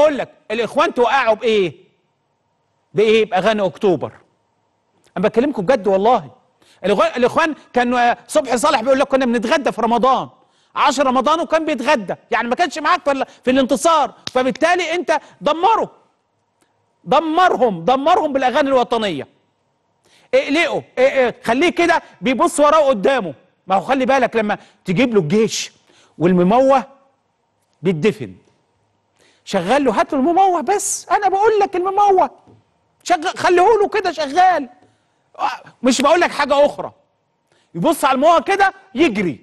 بقول لك الاخوان توقعوا بايه بايه باغاني اكتوبر انا بكلمكم بجد والله الاخوان كان آه، صبحي صالح بيقول لك كنا بنتغدى في رمضان عشر رمضان وكان بيتغدى يعني ما كانش معاك في الانتصار فبالتالي انت دمره دمرهم دمرهم بالاغاني الوطنيه اقلقه إيه، اقلق. إيه، خليه كده بيبص وراه قدامه ما هو خلي بالك لما تجيب له الجيش والمموه بيتدفن شغال له هات له المموه بس انا بقول لك المموه شغل خليه له كده شغال مش بقول لك حاجه اخرى يبص على المويه كده يجري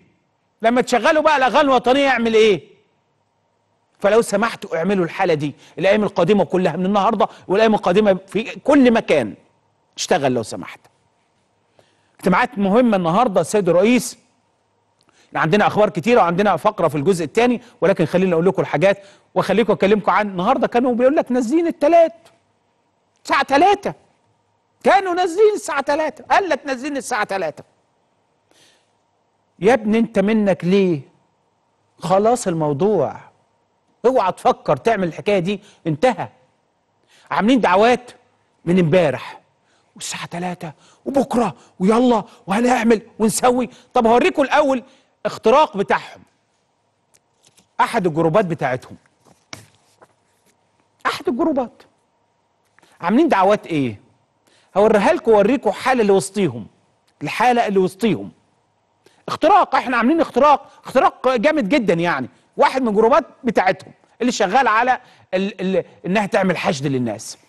لما تشغله بقى الاغاني الوطنيه يعمل ايه فلو سمحتوا اعملوا الحاله دي الايام القادمه كلها من النهارده والايام القادمه في كل مكان اشتغل لو سمحت اجتماعات مهمه النهارده السيد الرئيس عندنا اخبار كتيره وعندنا فقره في الجزء الثاني ولكن خليني اقول لكم الحاجات واخليكم اكلمكم عن النهارده كانوا بيقول لك نازلين الثلاث الساعه 3 كانوا نازلين الساعه 3 قال لك نازلين الساعه 3 يا ابني انت منك ليه خلاص الموضوع اوعى تفكر تعمل الحكايه دي انتهى عاملين دعوات من امبارح والساعه 3 وبكره ويلا وهنعمل ونسوي طب هوريكم الاول اختراق بتاعهم احد الجروبات بتاعتهم احد الجروبات عاملين دعوات ايه هوريها لكم ووريكم الحاله اللي وسطيهم الحاله اللي وسطيهم اختراق احنا عاملين اختراق اختراق جامد جدا يعني واحد من الجروبات بتاعتهم اللي شغال على ال ال انها تعمل حشد للناس